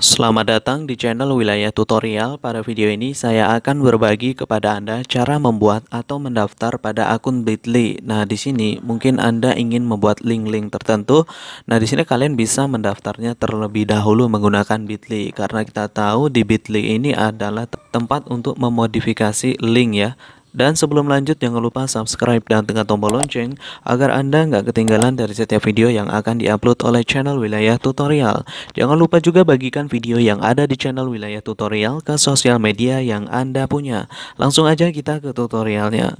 Selamat datang di channel Wilayah Tutorial. Pada video ini saya akan berbagi kepada Anda cara membuat atau mendaftar pada akun Bitly. Nah, di sini mungkin Anda ingin membuat link-link tertentu. Nah, di sini kalian bisa mendaftarnya terlebih dahulu menggunakan Bitly karena kita tahu di Bitly ini adalah tempat untuk memodifikasi link ya. Dan sebelum lanjut jangan lupa subscribe dan tekan tombol lonceng agar Anda nggak ketinggalan dari setiap video yang akan diupload oleh channel Wilayah Tutorial. Jangan lupa juga bagikan video yang ada di channel Wilayah Tutorial ke sosial media yang Anda punya. Langsung aja kita ke tutorialnya.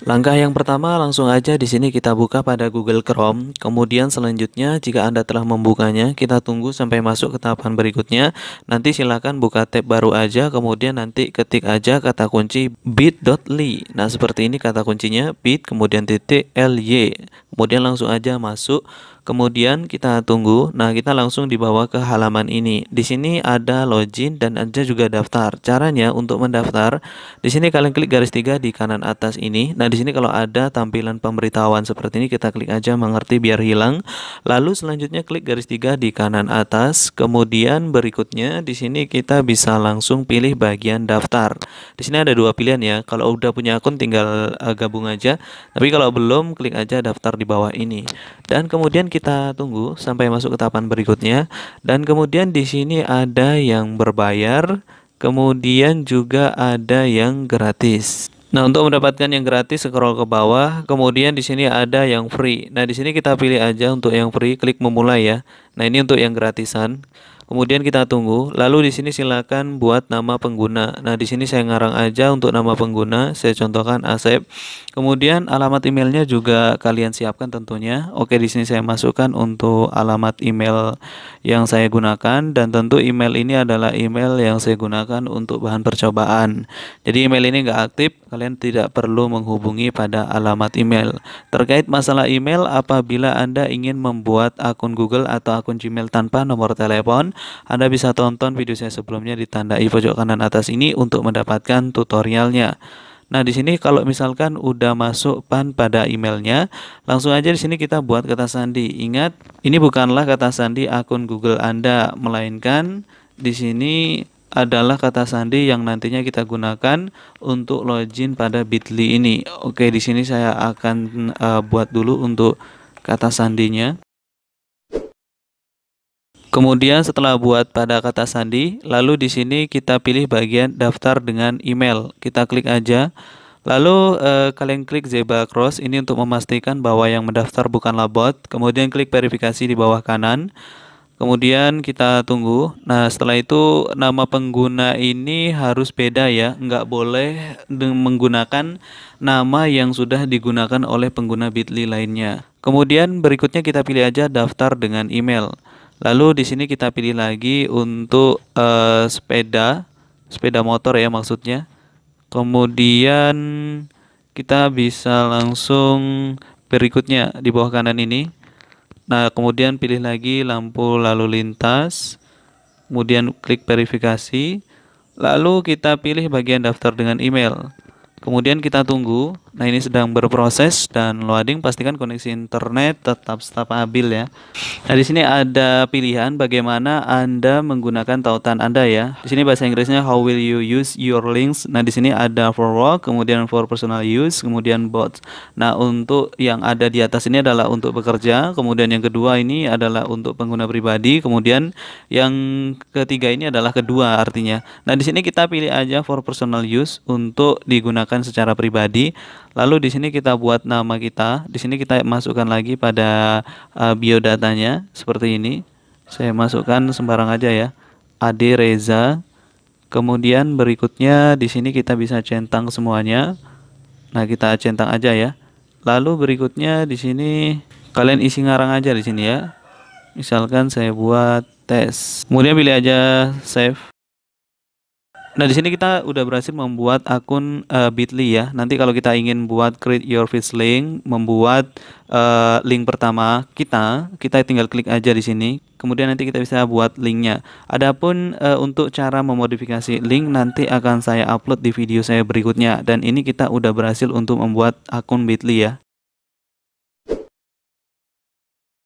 Langkah yang pertama langsung aja di sini kita buka pada Google Chrome. Kemudian selanjutnya jika Anda telah membukanya, kita tunggu sampai masuk ke tahapan berikutnya. Nanti silakan buka tab baru aja, kemudian nanti ketik aja kata kunci bit.ly. Nah, seperti ini kata kuncinya bit kemudian titik ly. Kemudian langsung aja masuk Kemudian kita tunggu. Nah, kita langsung dibawa ke halaman ini. Di sini ada login dan ada juga daftar. Caranya untuk mendaftar, di sini kalian klik garis tiga di kanan atas ini. Nah, di sini kalau ada tampilan pemberitahuan seperti ini, kita klik aja mengerti biar hilang. Lalu selanjutnya klik garis tiga di kanan atas. Kemudian berikutnya di sini kita bisa langsung pilih bagian daftar. Di sini ada dua pilihan ya. Kalau udah punya akun tinggal eh, gabung aja. Tapi kalau belum klik aja daftar di bawah ini. Dan kemudian kita tunggu sampai masuk ke tahapan berikutnya dan kemudian di sini ada yang berbayar, kemudian juga ada yang gratis. Nah, untuk mendapatkan yang gratis scroll ke bawah, kemudian di sini ada yang free. Nah, di sini kita pilih aja untuk yang free, klik memulai ya. Nah, ini untuk yang gratisan. Kemudian kita tunggu. Lalu di sini silakan buat nama pengguna. Nah, di sini saya ngarang aja untuk nama pengguna, saya contohkan Asep. Kemudian alamat emailnya juga kalian siapkan tentunya. Oke, di sini saya masukkan untuk alamat email yang saya gunakan dan tentu email ini adalah email yang saya gunakan untuk bahan percobaan. Jadi email ini enggak aktif, kalian tidak perlu menghubungi pada alamat email. Terkait masalah email apabila Anda ingin membuat akun Google atau akun Gmail tanpa nomor telepon, anda bisa tonton video saya sebelumnya di tanda ditandai pojok kanan atas ini untuk mendapatkan tutorialnya. Nah, di sini kalau misalkan udah masuk PAN pada emailnya, langsung aja di sini kita buat kata sandi. Ingat, ini bukanlah kata sandi akun Google Anda, melainkan di sini adalah kata sandi yang nantinya kita gunakan untuk login pada Bitly ini. Oke, di sini saya akan uh, buat dulu untuk kata sandinya. Kemudian setelah buat pada kata sandi, lalu di sini kita pilih bagian daftar dengan email. Kita klik aja. Lalu eh, kalian klik Zebra Cross ini untuk memastikan bahwa yang mendaftar bukanlah bot. Kemudian klik verifikasi di bawah kanan. Kemudian kita tunggu. Nah, setelah itu nama pengguna ini harus beda ya, nggak boleh menggunakan nama yang sudah digunakan oleh pengguna Bitly lainnya. Kemudian berikutnya kita pilih aja daftar dengan email. Lalu di sini kita pilih lagi untuk uh, sepeda, sepeda motor ya maksudnya. Kemudian kita bisa langsung berikutnya di bawah kanan ini. Nah, kemudian pilih lagi lampu lalu lintas. Kemudian klik verifikasi. Lalu kita pilih bagian daftar dengan email. Kemudian kita tunggu Nah ini sedang berproses dan loading pastikan koneksi internet tetap stabil ya. Nah di sini ada pilihan bagaimana anda menggunakan tautan anda ya. Di sini bahasa Inggrisnya how will you use your links. Nah di sini ada for work, kemudian for personal use, kemudian bots. Nah untuk yang ada di atas ini adalah untuk bekerja, kemudian yang kedua ini adalah untuk pengguna pribadi, kemudian yang ketiga ini adalah kedua artinya. Nah di sini kita pilih aja for personal use untuk digunakan secara pribadi. Lalu di sini kita buat nama kita. Di sini kita masukkan lagi pada uh, biodatanya seperti ini. Saya masukkan sembarang aja ya. Ade Reza. Kemudian berikutnya di sini kita bisa centang semuanya. Nah, kita centang aja ya. Lalu berikutnya di sini kalian isi ngarang aja di sini ya. Misalkan saya buat tes. Kemudian pilih aja save. Nah, di sini kita udah berhasil membuat akun uh, Bitly ya. Nanti kalau kita ingin buat create your first link, membuat uh, link pertama kita, kita tinggal klik aja di sini. Kemudian nanti kita bisa buat linknya. Adapun uh, untuk cara memodifikasi link nanti akan saya upload di video saya berikutnya. Dan ini kita udah berhasil untuk membuat akun Bitly ya.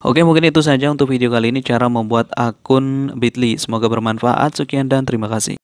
Oke mungkin itu saja untuk video kali ini cara membuat akun Bitly. Semoga bermanfaat. Sekian dan terima kasih.